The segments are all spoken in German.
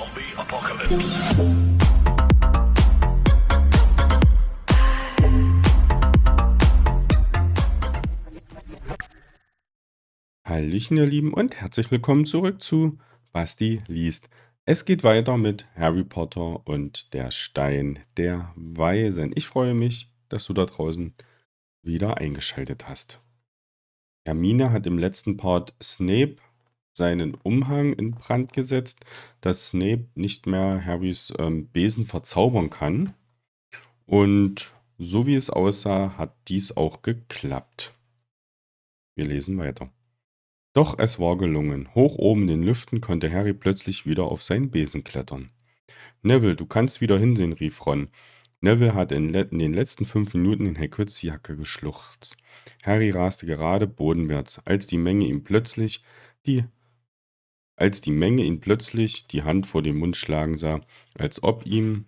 Zombie Apocalypse. Hallöchen, ihr Lieben, und herzlich willkommen zurück zu Basti liest. Es geht weiter mit Harry Potter und der Stein der Weisen. Ich freue mich, dass du da draußen wieder eingeschaltet hast. Hermine hat im letzten Part Snape seinen Umhang in Brand gesetzt, dass Snape nicht mehr Harrys ähm, Besen verzaubern kann. Und so wie es aussah, hat dies auch geklappt. Wir lesen weiter. Doch es war gelungen. Hoch oben in den Lüften konnte Harry plötzlich wieder auf seinen Besen klettern. Neville, du kannst wieder hinsehen, rief Ron. Neville hat in, in, den letzten fünf Minuten in Hagrids Jacke geschluchzt. Harry raste gerade bodenwärts, als die Menge ihm plötzlich die als die Menge ihn plötzlich die Hand vor den Mund schlagen sah, als ob ihm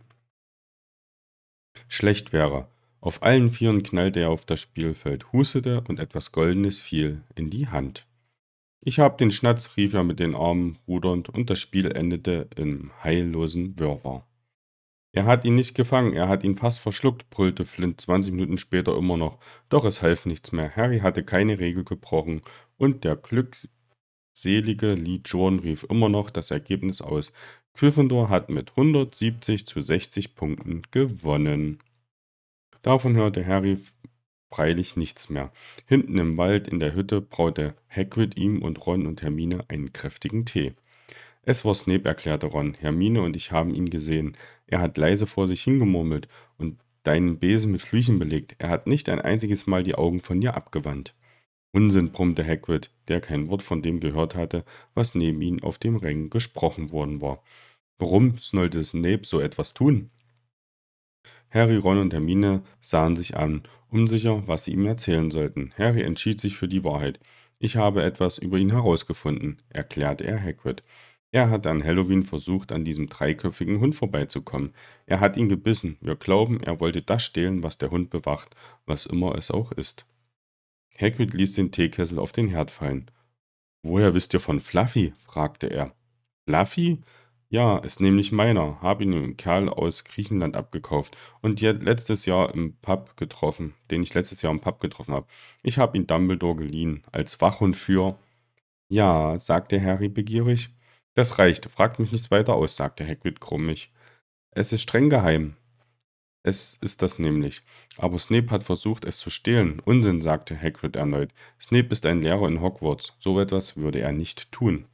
schlecht wäre. Auf allen Vieren knallte er auf das Spielfeld, hustete und etwas Goldenes fiel in die Hand. Ich hab den Schnatz, rief er mit den Armen rudernd, und das Spiel endete im heillosen Wirrwarr. Er hat ihn nicht gefangen, er hat ihn fast verschluckt, brüllte Flint 20 Minuten später immer noch. Doch es half nichts mehr. Harry hatte keine Regel gebrochen und der Glück Selige Lee Jordan rief immer noch das Ergebnis aus. Gryffindor hat mit 170 zu 60 Punkten gewonnen. Davon hörte Harry freilich nichts mehr. Hinten im Wald in der Hütte braute Hagrid ihm und Ron und Hermine einen kräftigen Tee. Es war Snape, erklärte Ron. Hermine und ich haben ihn gesehen. Er hat leise vor sich hingemurmelt und deinen Besen mit Flüchen belegt. Er hat nicht ein einziges Mal die Augen von dir abgewandt. Unsinn, brummte Hagrid, der kein Wort von dem gehört hatte, was neben ihm auf dem Ring gesprochen worden war. Warum sollte Snape so etwas tun? Harry, Ron und Hermine sahen sich an, unsicher, was sie ihm erzählen sollten. Harry entschied sich für die Wahrheit. Ich habe etwas über ihn herausgefunden, erklärte er Hagrid. Er hat an Halloween versucht, an diesem dreiköpfigen Hund vorbeizukommen. Er hat ihn gebissen. Wir glauben, er wollte das stehlen, was der Hund bewacht, was immer es auch ist. Hagrid ließ den Teekessel auf den Herd fallen. Woher wisst ihr von Fluffy? fragte er. Fluffy? Ja, ist nämlich meiner. Hab ihn dem Kerl aus Griechenland abgekauft und letztes Jahr im Pub getroffen, den ich letztes Jahr im Pub getroffen habe. Ich hab ihn Dumbledore geliehen, als Wachhund für. Ja, sagte Harry begierig. Das reicht, fragt mich nichts weiter aus, sagte Hagrid krummig. Es ist streng geheim. Es ist das nämlich. Aber Snape hat versucht, es zu stehlen. Unsinn, sagte Hagrid erneut. Snape ist ein Lehrer in Hogwarts. So etwas würde er nicht tun.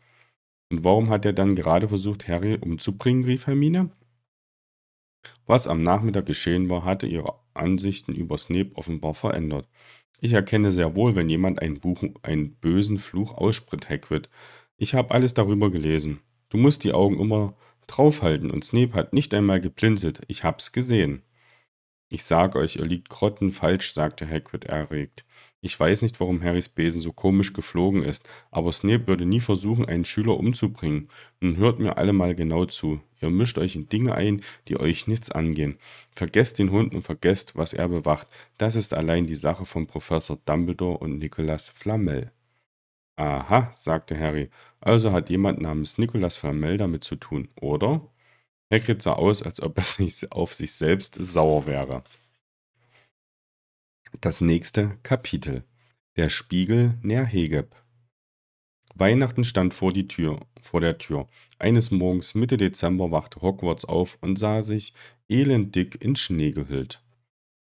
Und warum hat er dann gerade versucht, Harry umzubringen? rief Hermine. Was am Nachmittag geschehen war, hatte ihre Ansichten über Snape offenbar verändert. Ich erkenne sehr wohl, wenn jemand einen, Buch, einen bösen Fluch ausspricht, Hagrid. Ich habe alles darüber gelesen. Du musst die Augen immer draufhalten und Snape hat nicht einmal geblinzelt. Ich hab's gesehen. Ich sag euch, ihr liegt grottenfalsch, sagte Hagrid erregt. Ich weiß nicht, warum Harrys Besen so komisch geflogen ist, aber Snape würde nie versuchen, einen Schüler umzubringen. Nun hört mir alle mal genau zu. Ihr mischt euch in Dinge ein, die euch nichts angehen. Vergesst den Hund und vergesst, was er bewacht. Das ist allein die Sache von Professor Dumbledore und Nicolas Flamel. Aha, sagte Harry, also hat jemand namens Nicolas Flamel damit zu tun, oder? Hagrid sah aus, als ob er sich auf sich selbst sauer wäre. Das nächste Kapitel. Der Spiegel näher Hegeb. Weihnachten stand vor, die Tür, vor der Tür. Eines Morgens Mitte Dezember wachte Hogwarts auf und sah sich elendig in Schnee gehüllt.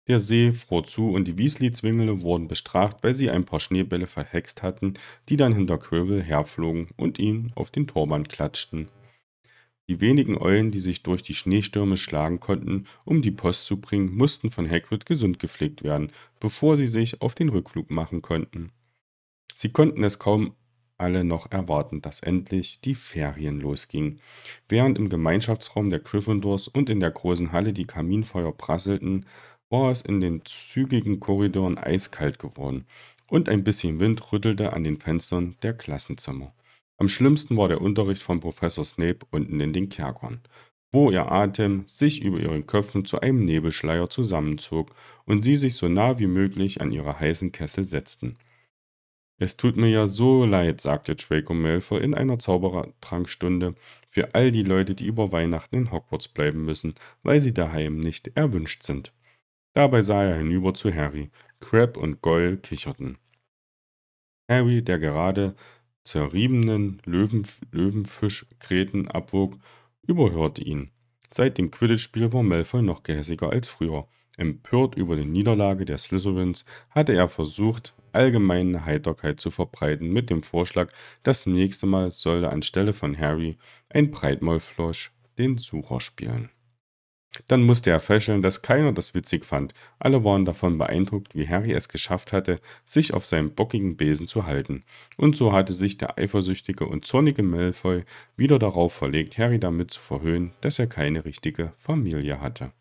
Der See fror zu und die Weasley-Zwingele wurden bestraft, weil sie ein paar Schneebälle verhext hatten, die dann hinter Quirrell herflogen und ihn auf den Torband klatschten. Die wenigen Eulen, die sich durch die Schneestürme schlagen konnten, um die Post zu bringen, mussten von Hagrid gesund gepflegt werden, bevor sie sich auf den Rückflug machen konnten. Sie konnten es kaum alle noch erwarten, dass endlich die Ferien losgingen. Während im Gemeinschaftsraum der Gryffindors und in der großen Halle die Kaminfeuer prasselten, war es in den zügigen Korridoren eiskalt geworden und ein bisschen Wind rüttelte an den Fenstern der Klassenzimmer. Am schlimmsten war der Unterricht von Professor Snape unten in den Kerkern, wo ihr Atem sich über ihren Köpfen zu einem Nebelschleier zusammenzog und sie sich so nah wie möglich an ihre heißen Kessel setzten. Es tut mir ja so leid, sagte Draco Malfoy in einer Zauberertrankstunde, für all die Leute, die über Weihnachten in Hogwarts bleiben müssen, weil sie daheim nicht erwünscht sind. Dabei sah er hinüber zu Harry. Crab und Goyle kicherten. Harry, der gerade zerriebenen Löwenf Löwenfischgräten abwog, überhörte ihn. Seit dem Quidditch-Spiel war Malfoy noch gehässiger als früher. Empört über die Niederlage der Slytherins hatte er versucht, allgemeine Heiterkeit zu verbreiten mit dem Vorschlag, das nächste Mal sollte anstelle von Harry ein Breitmaulflosch den Sucher spielen. Dann musste er feststellen, dass keiner das witzig fand. Alle waren davon beeindruckt, wie Harry es geschafft hatte, sich auf seinem bockigen Besen zu halten. Und so hatte sich der eifersüchtige und zornige Malfoy wieder darauf verlegt, Harry damit zu verhöhnen, dass er keine richtige Familie hatte.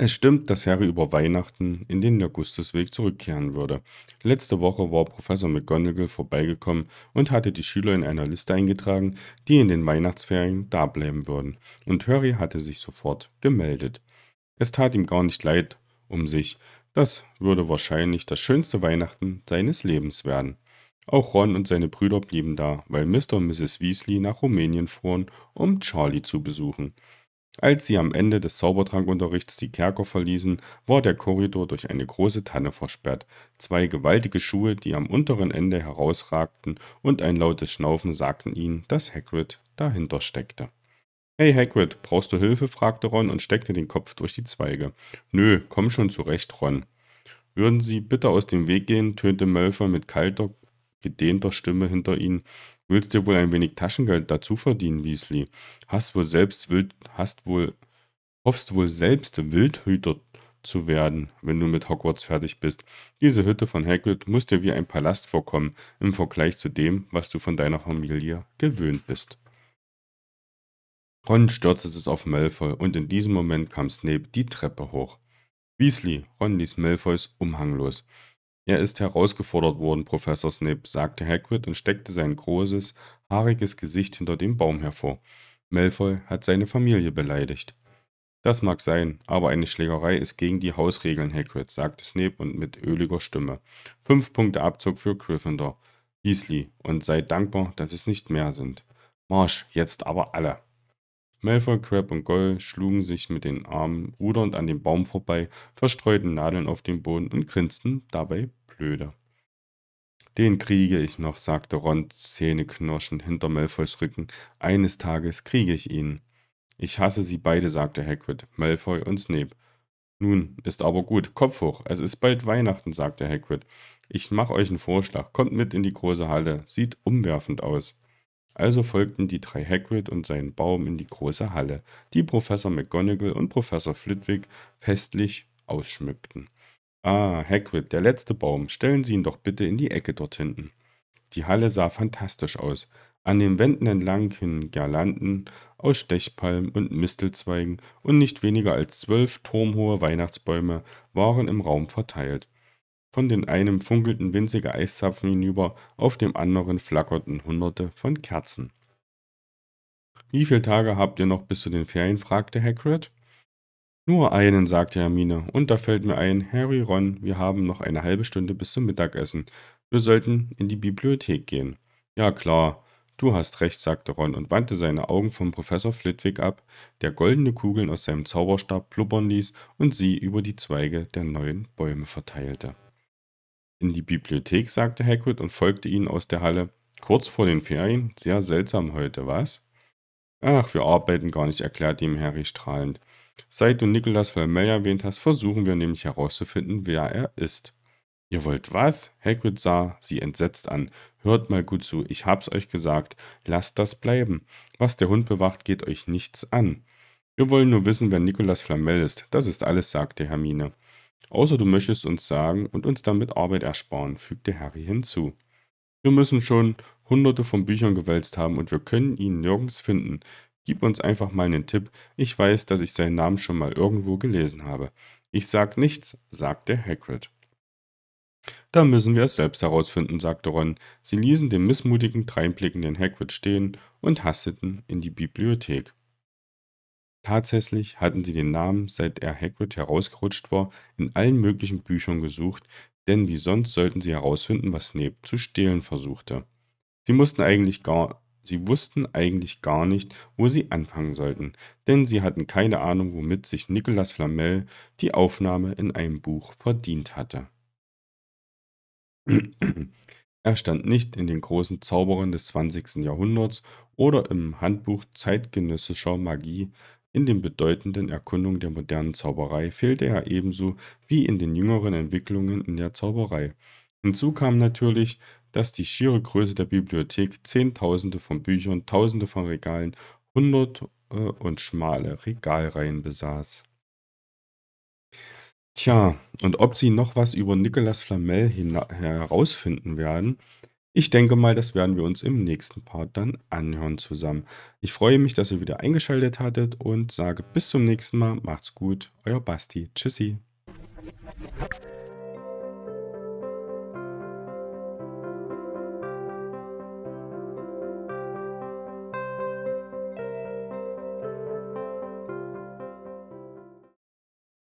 Es stimmt, dass Harry über Weihnachten in den Augustusweg zurückkehren würde. Letzte Woche war Professor McGonagall vorbeigekommen und hatte die Schüler in einer Liste eingetragen, die in den Weihnachtsferien dableiben würden. Und Harry hatte sich sofort gemeldet. Es tat ihm gar nicht leid um sich. Das würde wahrscheinlich das schönste Weihnachten seines Lebens werden. Auch Ron und seine Brüder blieben da, weil Mr. und Mrs. Weasley nach Rumänien fuhren, um Charlie zu besuchen. Als sie am Ende des Zaubertrankunterrichts die Kerker verließen, war der Korridor durch eine große Tanne versperrt, zwei gewaltige Schuhe, die am unteren Ende herausragten, und ein lautes Schnaufen sagten ihnen, dass Hagrid dahinter steckte. Hey Hagrid, brauchst du Hilfe? fragte Ron und steckte den Kopf durch die Zweige. Nö, komm schon zurecht, Ron. Würden Sie bitte aus dem Weg gehen? tönte Malfoy mit kalter, gedehnter Stimme hinter ihnen. Willst dir wohl ein wenig Taschengeld dazu verdienen, Weasley? Hast wohl selbst wild, hast wohl, hoffst wohl selbst Wildhüter zu werden, wenn du mit Hogwarts fertig bist. Diese Hütte von Hagrid muss dir wie ein Palast vorkommen im Vergleich zu dem, was du von deiner Familie gewöhnt bist. Ron stürzte es auf Malfoy und in diesem Moment kam Snape die Treppe hoch. Weasley, Ron ließ Malfoys Umhang los. Er ist herausgefordert worden, Professor Snape, sagte Hagrid und steckte sein großes, haariges Gesicht hinter dem Baum hervor. Malfoy hat seine Familie beleidigt. Das mag sein, aber eine Schlägerei ist gegen die Hausregeln, Hagrid, sagte Snape und mit öliger Stimme. Fünf Punkte Abzug für Gryffindor. Weasley, und sei dankbar, dass es nicht mehr sind. Marsch, jetzt aber alle. Malfoy, Crab und Goyle schlugen sich mit den Armen rudernd an dem Baum vorbei, verstreuten Nadeln auf dem Boden und grinsten dabei blöde. Den kriege ich noch, sagte Ron zähneknirschend hinter Malfoys Rücken. Eines Tages kriege ich ihn. Ich hasse sie beide, sagte Hagrid, Malfoy und Snape. Nun, ist aber gut, Kopf hoch, es ist bald Weihnachten, sagte Hagrid. Ich mache euch einen Vorschlag, kommt mit in die große Halle, sieht umwerfend aus. Also folgten die drei Hagrid und seinen Baum in die große Halle, die Professor McGonagall und Professor Flitwick festlich ausschmückten. Ah, Hagrid, der letzte Baum. Stellen Sie ihn doch bitte in die Ecke dort hinten. Die Halle sah fantastisch aus. An den Wänden entlang hingen Girlanden aus Stechpalmen und Mistelzweigen und nicht weniger als zwölf turmhohe Weihnachtsbäume waren im Raum verteilt. Von den einem funkelten winzige Eiszapfen hinüber, auf dem anderen flackerten hunderte von Kerzen. Wie viele Tage habt ihr noch bis zu den Ferien? fragte Hagrid. Nur einen, sagte Hermine, und da fällt mir ein, Harry, Ron, wir haben noch eine halbe Stunde bis zum Mittagessen. Wir sollten in die Bibliothek gehen. Ja klar, du hast recht, sagte Ron und wandte seine Augen vom Professor Flitwick ab, der goldene Kugeln aus seinem Zauberstab blubbern ließ und sie über die Zweige der neuen Bäume verteilte. In die Bibliothek, sagte Hagrid und folgte ihnen aus der Halle. Kurz vor den Ferien, sehr seltsam heute, was? Ach, wir arbeiten gar nicht, erklärte ihm Harry strahlend. Seit du Nicolas Flamel erwähnt hast, versuchen wir nämlich herauszufinden, wer er ist. Ihr wollt was? Hagrid sah sie entsetzt an. Hört mal gut zu, ich hab's euch gesagt. Lasst das bleiben. Was der Hund bewacht, geht euch nichts an. Wir wollen nur wissen, wer Nicolas Flamel ist. Das ist alles, sagte Hermine. Außer du möchtest uns sagen und uns damit Arbeit ersparen, fügte Harry hinzu. Wir müssen schon hunderte von Büchern gewälzt haben und wir können ihn nirgends finden. Gib uns einfach mal einen Tipp. Ich weiß, dass ich seinen Namen schon mal irgendwo gelesen habe. Ich sag nichts, sagte Hagrid. Da müssen wir es selbst herausfinden, sagte Ron. Sie ließen den missmutigen, dreinblickenden Hagrid stehen und hasteten in die Bibliothek. Tatsächlich hatten sie den Namen, seit er Hagrid herausgerutscht war, in allen möglichen Büchern gesucht, denn wie sonst sollten sie herausfinden, was Snape zu stehlen versuchte. Sie mussten eigentlich gar Sie wussten eigentlich gar nicht, wo sie anfangen sollten, denn sie hatten keine Ahnung, womit sich Nicolas Flamel die Aufnahme in einem Buch verdient hatte. Er stand nicht in den großen Zauberern des 20. Jahrhunderts oder im Handbuch zeitgenössischer Magie. In den bedeutenden Erkundungen der modernen Zauberei fehlte er ebenso wie in den jüngeren Entwicklungen in der Zauberei. Hinzu kam natürlich, dass die schiere Größe der Bibliothek Zehntausende von Büchern, Tausende von Regalen, hundert äh, und schmale Regalreihen besaß. Tja, und ob sie noch was über Nicolas Flamel herausfinden werden, ich denke mal, das werden wir uns im nächsten Part dann anhören zusammen. Ich freue mich, dass ihr wieder eingeschaltet hattet und sage bis zum nächsten Mal. Macht's gut, euer Basti. Tschüssi.